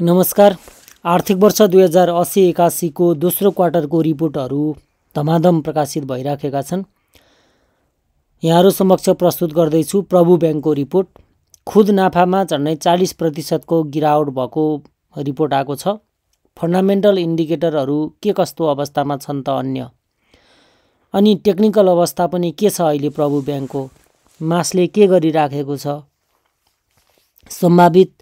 नमस्कार आर्थिक वर्ष दुई हजार असी एकासीको दोस्रो क्वार्टरको रिपोर्टहरू धमाधम प्रकाशित भइराखेका छन् यहाँहरू समक्ष प्रस्तुत गर्दैछु प्रभु ब्याङ्कको रिपोर्ट खुद नाफामा झन्डै चालिस प्रतिशतको गिरावट भएको रिपोर्ट आएको छ फन्डामेन्टल इन्डिकेटरहरू के कस्तो अवस्थामा छन् त अन्य अनि टेक्निकल अवस्था पनि के छ अहिले प्रभु ब्याङ्कको मासले के गरिराखेको छ सम्भावित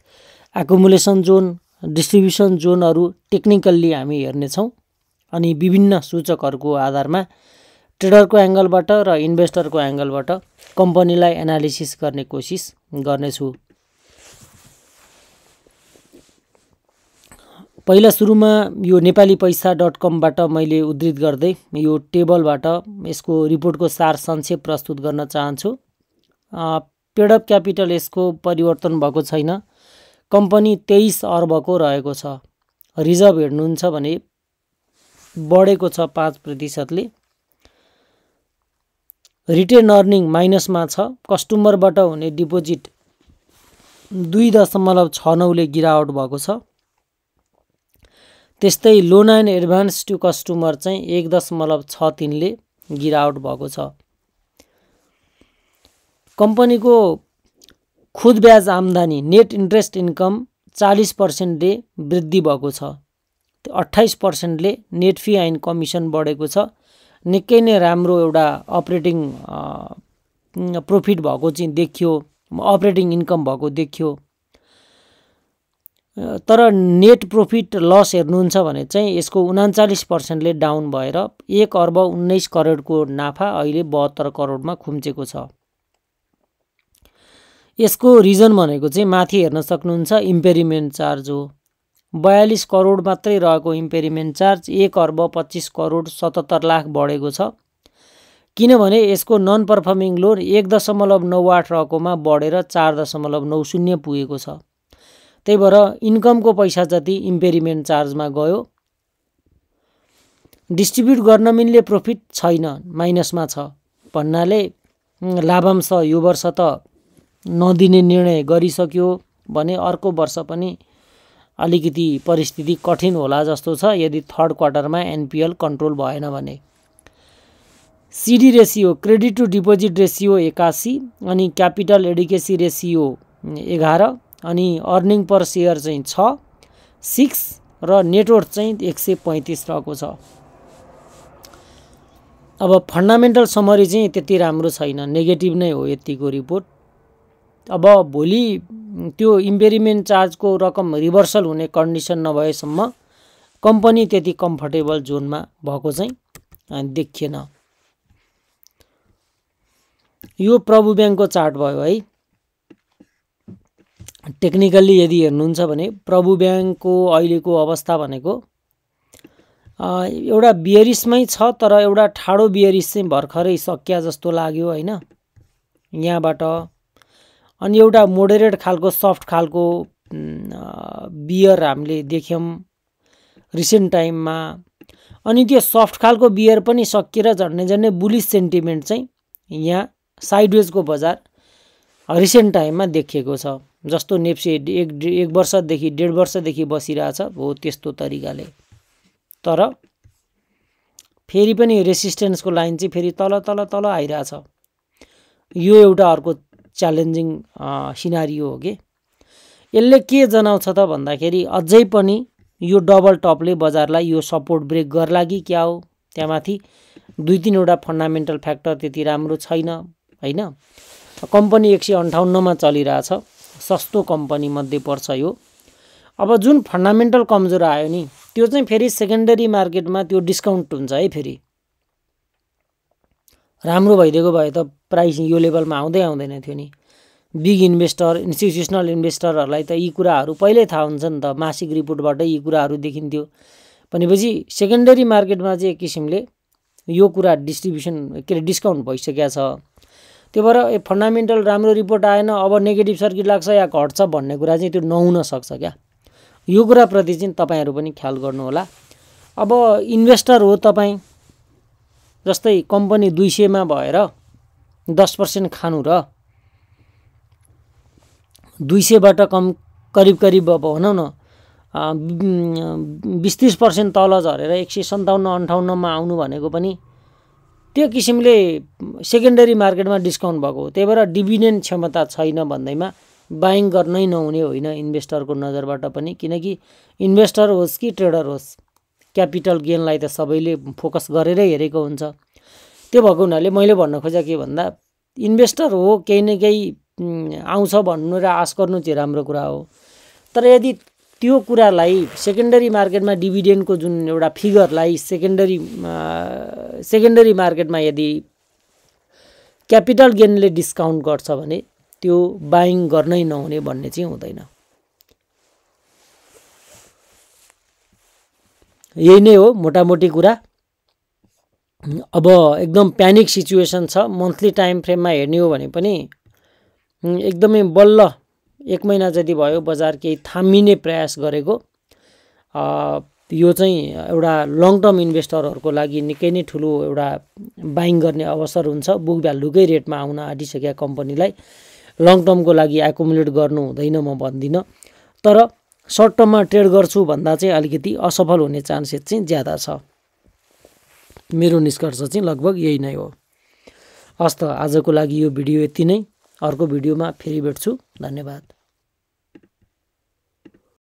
एकुमुलेसन जोन डिस्ट्रिब्युसन जोनहरू टेक्निकल्ली हामी हेर्नेछौँ अनि विभिन्न सूचकहरूको आधारमा ट्रेडरको एङ्गलबाट र इन्भेस्टरको एङ्गलबाट कम्पनीलाई एनालिसिस गर्ने कोसिस गर्नेछु पहिला सुरुमा यो नेपाली पैसा डट कमबाट मैले उद्धित गर्दै यो टेबलबाट यसको रिपोर्टको सार संक्षेप प्रस्तुत गर्न चाहन्छु पेडअप क्यापिटल यसको परिवर्तन भएको छैन कम्पनी तेइस अर्बको रहेको छ रिजर्भ हेर्नुहुन्छ भने बढेको छ पाँच प्रतिशतले रिटेन अर्निङ माइनसमा छ कस्टमरबाट हुने डिपोजिट दुई दशमलव छ नौले गिरावट भएको छ त्यस्तै loan and advance to customer चाहिँ एक दशमलव छ तिनले गिरावट भएको छ कम्पनीको खुद ब्याज आम्दानी नेट इन्ट्रेस्ट इन्कम चालिस पर्सेन्टले वृद्धि भएको छ त्यो अट्ठाइस पर्सेन्टले नेट फी एन्ड कमिसन बढेको छ निकै नै राम्रो एउटा अपरेटिङ प्रफिट भएको चाहिँ देखियो अपरेटिङ इन्कम भएको देखियो तर नेट प्रफिट लस हेर्नुहुन्छ भने चाहिँ यसको उनाचालिस पर्सेन्टले डाउन भएर एक अर्ब उन्नाइस करोडको नाफा अहिले बहत्तर करोडमा खुम्चेको छ यसको रिजन भनेको चाहिँ माथि हेर्न सक्नुहुन्छ इम्पेरिमेन्ट चार्ज हो बयालिस करोड मात्रै रहेको इम्पेरिमेन्ट चार्ज एक अर्ब पच्चिस करोड सतहत्तर लाख बढेको छ किनभने यसको नन पर्फर्मिङ लोन एक दशमलव नौ आठ रहेकोमा बढेर चार दशमलव नौ शून्य पुगेको छ त्यही भएर इन्कमको पैसा जति इम्पेरिमेन्ट चार्जमा गयो डिस्ट्रिब्युट गर्न मिल्ने प्रफिट छैन माइनसमा छ भन्नाले लाभांश यो वर्ष त नदिने निर्णय गरिसक्यो भने अर्को वर्ष पनि अलिकति परिस्थिति कठिन होला जस्तो छ यदि थर्ड क्वार्टरमा एनपिएल कन्ट्रोल भएन भने CD ratio credit to deposit ratio एकासी अनि क्यापिटल एडिकेसी रेसियो एघार अनि अर्निङ पर सेयर चाहिँ छ सिक्स र नेटवर्क चाहिँ एक सय पैँतिस रहेको छ अब फन्डामेन्टल समरी चाहिँ त्यति राम्रो छैन नेगेटिभ नै हो यतिको रिपोर्ट अब भोलि त्यो इम्पेरिमेन्ट चार्जको रकम रिभर्सल हुने कन्डिसन नभएसम्म कम्पनी त्यति कम्फर्टेबल जोनमा भएको चाहिँ देखिएन यो प्रभु ब्याङ्कको चार्ट भयो है टेक्निकल्ली यदि हेर्नुहुन्छ भने प्रभु ब्याङ्कको अहिलेको अवस्था भनेको एउटा बियरिसमै छ तर एउटा ठाडो बियरिस चाहिँ भर्खरै सकिया जस्तो लाग्यो होइन यहाँबाट अनि एउटा मोडरेट खालको सफ्ट खालको बियर हामीले देख्यौँ रिसेन्ट टाइममा अनि त्यो सफ्ट खालको बियर पनि सकिएर झन्डै झन्डै बुलिस सेन्टिमेन्ट चाहिँ यहाँ साइडवेजको बजार रिसेन्ट टाइममा देखिएको छ जस्तो नेप्से एक एक वर्षदेखि डेढ वर्षदेखि बसिरहेछ हो त्यस्तो तरिकाले तर फेरि पनि रेसिस्टेन्सको लाइन चाहिँ फेरि तल तल तल आइरहेछ यो एउटा अर्को च्यालेन्जिङ सिनारी uh, हो कि यसले के जनाउँछ त भन्दाखेरि अझै पनि यो डबल टपले बजारलाई यो सपोर्ट ब्रेक गर्ला कि क्या हो त्यहाँमाथि दुई तिनवटा फन्डामेन्टल फ्याक्टर त्यति राम्रो छैन होइन कम्पनी एक सय अन्ठाउन्नमा चलिरहेछ सस्तो कम्पनीमध्ये पर्छ यो अब जुन फन्डामेन्टल कमजोर आयो नि त्यो चाहिँ फेरि सेकेन्डरी मार्केटमा त्यो डिस्काउन्ट हुन्छ है फेरि राम्रो भइदिएको भए त प्राइस यो लेभलमा आउँदै आउँदैन थियो नि बिग इन्भेस्टर इन्स्टिट्युसनल इन्भेस्टरहरूलाई त यी कुराहरू पहिल्यै थाहा हुन्छ नि त मासिक रिपोर्टबाटै यी कुराहरू देखिन्थ्यो भनेपछि सेकेन्डरी मार्केटमा चाहिँ एक किसिमले यो कुरा डिस्ट्रिब्युसन के अरे डिस्काउन्ट भइसकेको छ त्यो भएर ए फन्डामेन्टल राम्रो रिपोर्ट आएन अब नेगेटिभ सर्किट लाग्छ या घट्छ भन्ने कुरा चाहिँ त्यो नहुन सक्छ क्या यो कुराप्रति चाहिँ तपाईँहरू पनि ख्याल गर्नुहोला अब इन्भेस्टर हो तपाईँ जस्तै कम्पनी दुई सयमा भएर दस पर्सेन्ट खानु र दुई सयबाट कम करिब करिब अब भनौँ न बिस तिस पर्सेन्ट तल झरेर एक सय सन्ताउन्न अन्ठाउन्नमा आउनु भनेको पनि त्यो किसिमले सेकेन्डरी मार्केटमा डिस्काउन्ट भएको त्यही भएर डिभिडेन्ट क्षमता छैन भन्दैमा बाइङ गर्नै नहुने होइन इन्भेस्टरको नजरबाट पनि किनकि इन्भेस्टर होस् कि ट्रेडर होस् क्यापिटल गेनलाई त सबैले फोकस गरेरै हेरेको हुन्छ त्यो भएको हुनाले मैले भन्न खोजेको के भन्दा इन्भेस्टर हो केही न केही आउँछ भन्नु र आश गर्नु चाहिँ राम्रो कुरा हो तर यदि त्यो कुरालाई सेकेन्डरी मार्केटमा डिभिडेन्डको जुन एउटा फिगरलाई सेकेन्डरी सेकेन्डरी मार्केटमा यदि क्यापिटल गेनले डिस्काउन्ट गर्छ भने त्यो बाइङ गर्नै नहुने भन्ने चाहिँ हुँदैन यही नै हो मोटामोटी कुरा अब एकदम प्यानिक सिचुएसन छ मन्थली टाइम फ्रेममा हेर्ने हो भने पनि एकदमै बल्ल एक महिना जति भयो बजार केही थामिने प्रयास गरेको यो चाहिँ एउटा लङ टर्म इन्भेस्टरहरूको लागि निकै नै ठुलो एउटा बाइङ गर्ने अवसर हुन्छ बुक भ्यालुकै रेटमा आउन आँटिसकेका कम्पनीलाई लङ टर्मको लागि एकोमोलेट गर्नु हुँदैन म भन्दिनँ तर सर्ट टर्ममा ट्रेड गर्छु भन्दा चाहिँ अलिकति असफल हुने चान्सेस चाहिँ ज्यादा छ मेरो निष्कर्ष चाहिँ लगभग यही नै हो हस् आजको लागि यो भिडियो यति नै अर्को भिडियोमा फेरि भेट्छु धन्यवाद